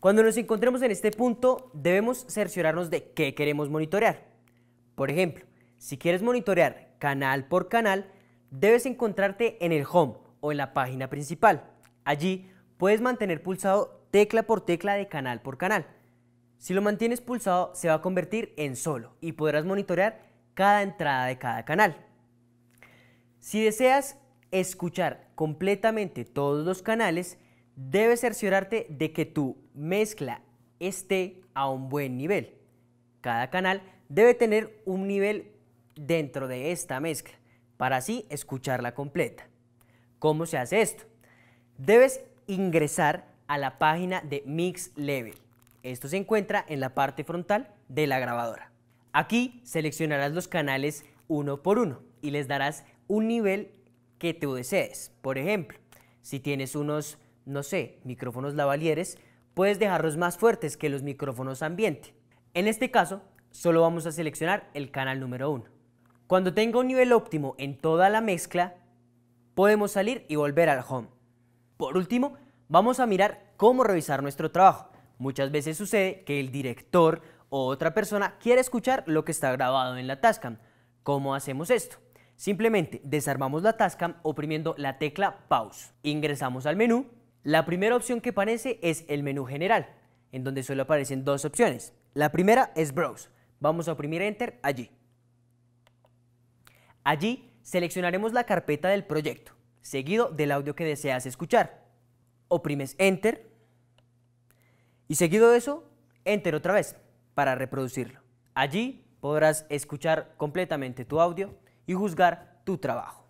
Cuando nos encontremos en este punto, debemos cerciorarnos de qué queremos monitorear. Por ejemplo, si quieres monitorear canal por canal, debes encontrarte en el home o en la página principal. Allí puedes mantener pulsado tecla por tecla de canal por canal. Si lo mantienes pulsado se va a convertir en solo y podrás monitorear cada entrada de cada canal. Si deseas escuchar completamente todos los canales, debes cerciorarte de que tu mezcla esté a un buen nivel. Cada canal debe tener un nivel dentro de esta mezcla para así escucharla completa. ¿Cómo se hace esto? Debes ingresar a la página de Mix Level. Esto se encuentra en la parte frontal de la grabadora. Aquí seleccionarás los canales uno por uno y les darás un nivel que tú desees. Por ejemplo, si tienes unos no sé, micrófonos lavalieres, puedes dejarlos más fuertes que los micrófonos ambiente. En este caso, solo vamos a seleccionar el canal número 1. Cuando tenga un nivel óptimo en toda la mezcla, podemos salir y volver al home. Por último, vamos a mirar cómo revisar nuestro trabajo. Muchas veces sucede que el director o otra persona quiere escuchar lo que está grabado en la Tascam. ¿Cómo hacemos esto? Simplemente desarmamos la Tascam oprimiendo la tecla Pause. Ingresamos al menú la primera opción que aparece es el menú general, en donde solo aparecen dos opciones. La primera es Browse. Vamos a oprimir Enter allí. Allí seleccionaremos la carpeta del proyecto, seguido del audio que deseas escuchar. Oprimes Enter y seguido de eso, Enter otra vez para reproducirlo. Allí podrás escuchar completamente tu audio y juzgar tu trabajo.